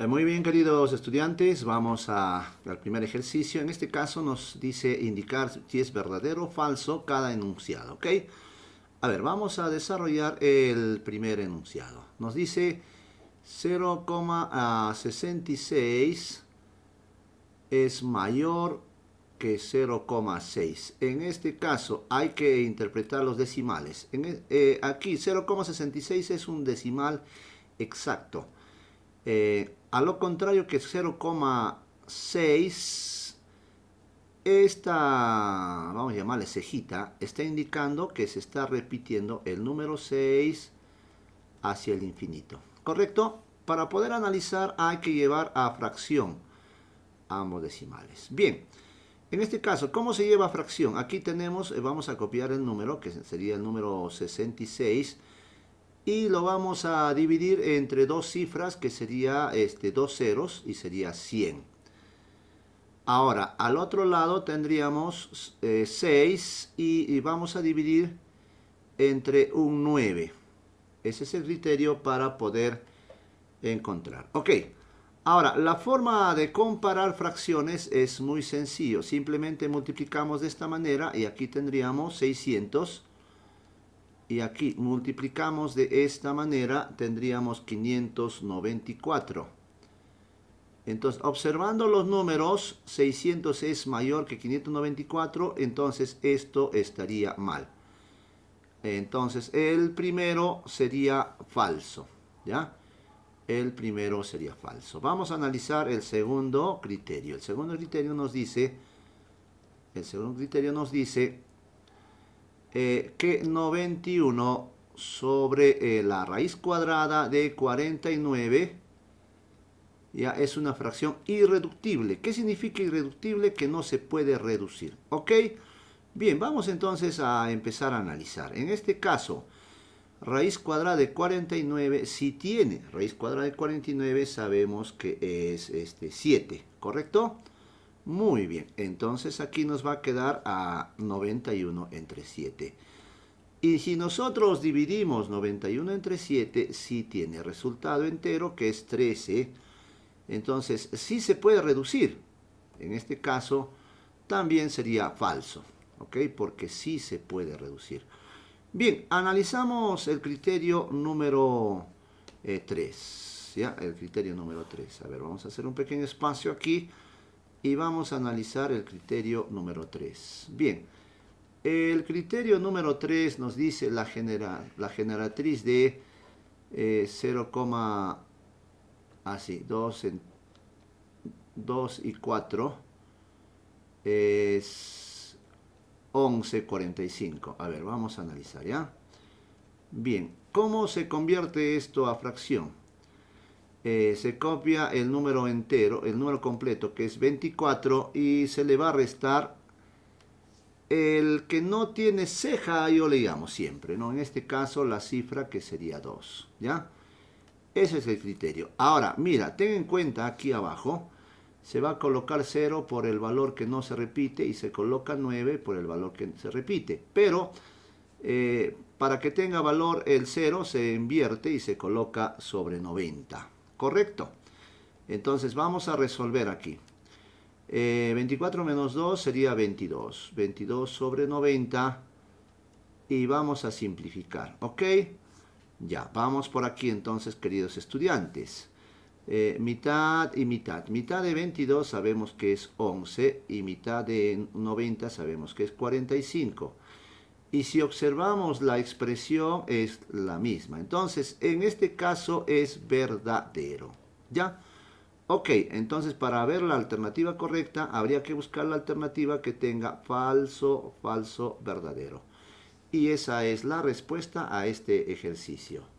Eh, muy bien, queridos estudiantes, vamos a, al primer ejercicio. En este caso nos dice indicar si es verdadero o falso cada enunciado, ¿ok? A ver, vamos a desarrollar el primer enunciado. Nos dice 0,66 ah, es mayor que 0,6. En este caso hay que interpretar los decimales. E, eh, aquí 0,66 es un decimal exacto. Eh, a lo contrario que 0,6, esta, vamos a llamarle cejita, está indicando que se está repitiendo el número 6 hacia el infinito. ¿Correcto? Para poder analizar hay que llevar a fracción ambos decimales. Bien, en este caso, ¿cómo se lleva a fracción? Aquí tenemos, eh, vamos a copiar el número, que sería el número 66, y lo vamos a dividir entre dos cifras que sería este, dos ceros y sería 100. Ahora, al otro lado tendríamos 6 eh, y, vamos a dividir entre un 9. Ese es el criterio para poder encontrar. Ok, ahora la forma de comparar fracciones es muy sencillo. Simplemente multiplicamos de esta manera y aquí tendríamos 600 y aquí multiplicamos de esta manera tendríamos 594. Entonces, observando los números, 600 es mayor que 594, entonces esto estaría mal. Entonces, el primero sería falso, ¿ya? El primero sería falso. Vamos a analizar el segundo criterio. El segundo criterio nos dice, el segundo criterio nos dice eh, que 91 sobre eh, la raíz cuadrada de 49 ya es una fracción irreductible. ¿Qué significa irreductible? Que no se puede reducir. ¿Ok? Bien, vamos entonces a empezar a analizar. En este caso, raíz cuadrada de 49, si tiene raíz cuadrada de 49, sabemos que es este, 7, ¿correcto? Muy bien, entonces aquí nos va a quedar a 91 entre 7. Y si nosotros dividimos 91 entre 7, sí tiene resultado entero, que es 13. Entonces, sí se puede reducir. En este caso, también sería falso, ¿ok? Porque sí se puede reducir. Bien, analizamos el criterio número 3, eh, ¿ya? El criterio número 3. A ver, vamos a hacer un pequeño espacio aquí y vamos a analizar el criterio número 3. Bien, el criterio número 3 nos dice la, la generatriz de eh, 0, así, 2, 2 y 4 es 11,45. A ver, vamos a analizar, ¿ya? Bien, ¿cómo se convierte esto a fracción? Eh, se copia el número entero, el número completo que es 24 y se le va a restar el que no tiene ceja, yo le llamo siempre, ¿no? En este caso la cifra que sería 2, ¿ya? Ese es el criterio. Ahora, mira, ten en cuenta aquí abajo, se va a colocar 0 por el valor que no se repite y se coloca 9 por el valor que se repite. Pero eh, para que tenga valor el 0 se invierte y se coloca sobre 90 correcto. Entonces vamos a resolver aquí. 24 eh, menos 2 sería 22. 22 sobre 90. Y vamos a simplificar, ¿ok? Ya, vamos por aquí entonces, queridos estudiantes. Eh, mitad y mitad. Mitad de 22 sabemos que es 11 y mitad de 90 sabemos que es 45 y si observamos la expresión es la misma. Entonces, en este caso es verdadero. ¿Ya? Ok, entonces para ver la alternativa correcta, habría que buscar la alternativa que tenga falso, falso, verdadero. Y esa es la respuesta a este ejercicio.